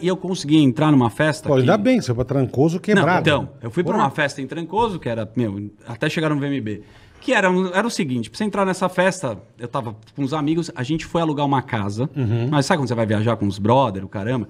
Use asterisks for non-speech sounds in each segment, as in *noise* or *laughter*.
e eu consegui entrar numa festa. Pô, que... ainda bem, você foi pra Trancoso quebrado. Não, então, eu fui para uma festa em Trancoso, que era, meu, até chegar no VMB. Que era, era o seguinte, pra você entrar nessa festa, eu tava com uns amigos, a gente foi alugar uma casa. Uhum. Mas sabe quando você vai viajar com os brother, o caramba?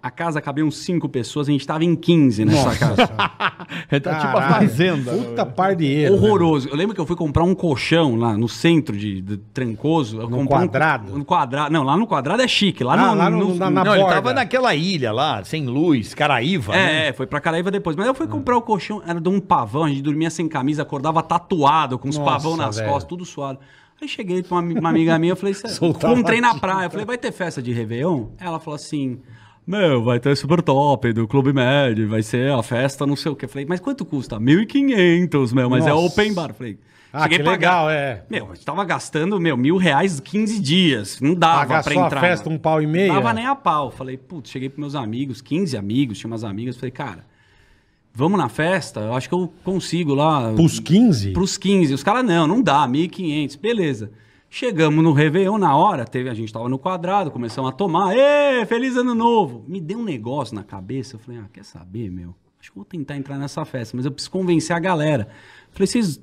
A casa uns cinco pessoas, a gente estava em 15 nessa Nossa. casa. *laughs* tá tipo a fazenda. Puta né? par de erro. Horroroso. Né? Eu lembro que eu fui comprar um colchão lá no centro de, de Trancoso. Eu no quadrado? Um, no quadrado. Não, lá no quadrado é chique. Lá, ah, no, lá no, no, na, na não, borda. tava naquela ilha lá, sem luz, Caraíva. É, né? é foi pra Caraíva depois. Mas eu fui ah. comprar o colchão, era de um pavão, a gente dormia sem camisa, acordava tatuado, com os pavões pavão nas costas, tudo suado. Aí cheguei pra uma, uma amiga minha, eu falei, *laughs* trem na praia. Eu falei, vai ter festa de Réveillon? Ela falou assim... Meu, vai ter super top do Clube médio, vai ser a festa, não sei o que. Falei, mas quanto custa? 1.500, meu, mas é Nossa. é open bar. Falei, ah, que pagar. legal, é. Meu, a gente tava gastando, meu, mil reais 15 dias. Não dava Pagar pra só entrar. A festa, um pau e meio? Não dava nem a pau. Falei, putz, cheguei pros meus amigos, 15 amigos, tinha umas amigas. Falei, cara, vamos na festa? Eu acho que eu consigo lá. Pros 15? Pros 15. Os caras, não, não dá, 1.500. Beleza. Chegamos no Réveillon, na hora, teve, a gente estava no quadrado, começamos a tomar. Ê, feliz ano novo! Me deu um negócio na cabeça, eu falei, ah, quer saber, meu? Acho que vou tentar entrar nessa festa, mas eu preciso convencer a galera. falei, vocês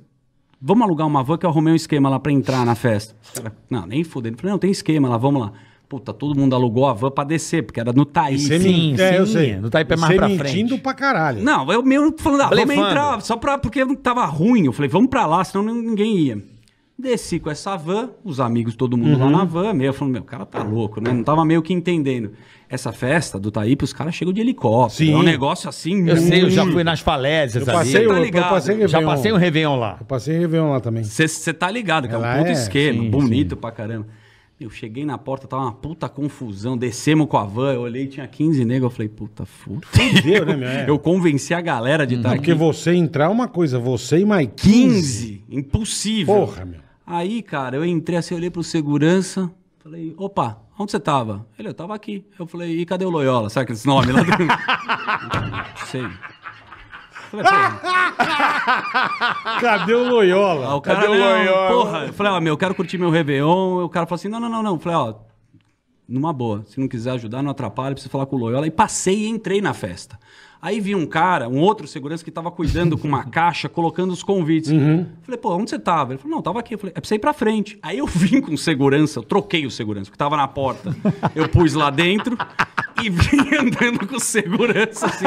vamos alugar uma van que eu arrumei um esquema lá para entrar na festa. Cara, não, nem fudendo. Falei, não, tem esquema lá, vamos lá. Puta, todo mundo alugou a van pra descer, porque era no Taí. Sim, sim, é, eu sei. No Taí é mais pra frente. mentindo pra caralho. Não, eu mesmo falando, ah, vamos entrar, só pra, porque não tava ruim. Eu falei, vamos pra lá, senão ninguém ia. Desci com essa van, os amigos, todo mundo uhum. lá na uhum. van, meio falando, meu, o cara tá louco, né? Não tava meio que entendendo. Essa festa do Taípe, os caras chegam de helicóptero. Sim. É um negócio assim. Eu sei, eu já fui nas falésias eu passei, ali. Tá eu, eu, passei Réveillon. Já passei um Réveillon lá. Eu passei o Réveillon lá também. Você tá ligado, cara. É um puto é, esquema, sim, bonito sim. pra caramba. Eu cheguei na porta, tava uma puta confusão. Descemos com a van, eu olhei, tinha 15 negros. Eu falei, puta, fudeu. né, *laughs* meu? É. Eu convenci a galera de estar uhum. tá Porque você entrar é uma coisa, você e mais 15. 15? Impossível. Porra, meu. Aí, cara, eu entrei assim, olhei pro segurança, falei, opa, onde você tava? Ele, eu tava aqui. Eu falei, e cadê o Loyola? Sabe aquele nome lá? Não *laughs* sei. Falei, Cadê o Loyola? Ah, o cara, Cadê o Loyola? Porra, eu falei, ó, ah, meu, eu quero curtir meu Réveillon. O cara falou assim, não, não, não, não. Eu falei, ó, numa boa. Se não quiser ajudar, não atrapalha, precisa falar com o Loyola. E passei e entrei na festa. Aí vi um cara, um outro segurança, que estava cuidando com uma *laughs* caixa, colocando os convites. Uhum. Falei, pô, onde você estava Ele falou, não, estava aqui. Eu falei, é pra você ir pra frente. Aí eu *laughs* vim com segurança, eu troquei o segurança, que estava na porta. Eu pus lá dentro e *laughs* vim andando com segurança, assim.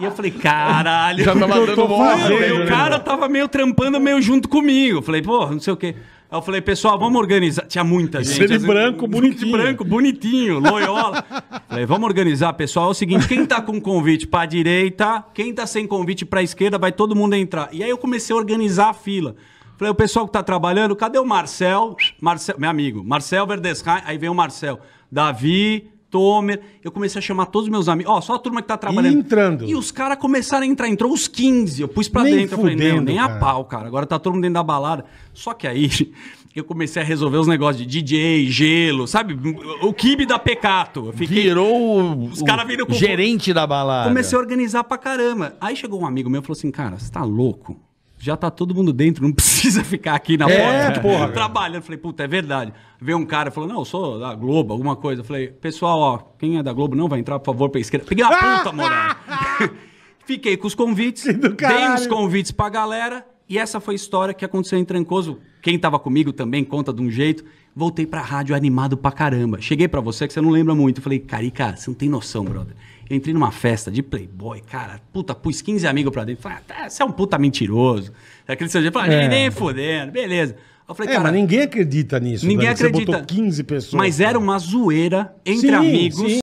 E eu falei, caralho. Já tava dando bom. Né? O cara tava meio trampando, meio junto comigo. Eu falei, pô, não sei o quê eu falei, pessoal, vamos organizar. Tinha muita gente. Ele é assim, branco, bonitinho. branco, bonitinho, loiola. *laughs* falei, vamos organizar, pessoal. É o seguinte, quem tá com convite pra direita, quem tá sem convite pra esquerda, vai todo mundo entrar. E aí eu comecei a organizar a fila. Falei, o pessoal que tá trabalhando, cadê o Marcel? Marcel meu amigo, Marcel Verdesheim. Aí vem o Marcel. Davi, Tomer. Eu comecei a chamar todos os meus amigos. Ó, só a turma que tá trabalhando. E entrando. E os caras começaram a entrar. Entrou os 15. Eu pus pra nem dentro. Fudendo, eu falei, não, nem cara. a pau, cara. Agora tá todo mundo dentro da balada. Só que aí *laughs* eu comecei a resolver os negócios de DJ, gelo, sabe? O kibe da pecato. Eu fiquei... Virou os cara viram com... gerente da balada. Comecei a organizar pra caramba. Aí chegou um amigo meu e falou assim, cara, você tá louco? já tá todo mundo dentro, não *laughs* precisa ficar aqui na é, porta porra, trabalhando. Falei, puta, é verdade. Veio um cara falou, não, eu sou da Globo, alguma coisa. Falei, pessoal, ó, quem é da Globo não vai entrar, por favor, pra esquerda. Peguei a puta, *laughs* moleque. *laughs* Fiquei com os convites, dei os convites pra galera e essa foi a história que aconteceu em Trancoso. Quem estava comigo também conta de um jeito. Voltei pra rádio animado pra caramba. Cheguei para você, que você não lembra muito. Falei, Carica, você não tem noção, brother. Eu entrei numa festa de playboy, cara. Puta, pus 15 amigos pra dentro. Falei, ah, tá, você é um puta mentiroso. Aquele seu jeito. Falei, ah, é. nem fodendo, beleza. Eu falei, é, cara, mas ninguém acredita nisso. Ninguém acredita. Você botou 15 pessoas. Mas cara. era uma zoeira entre sim, amigos. Sim.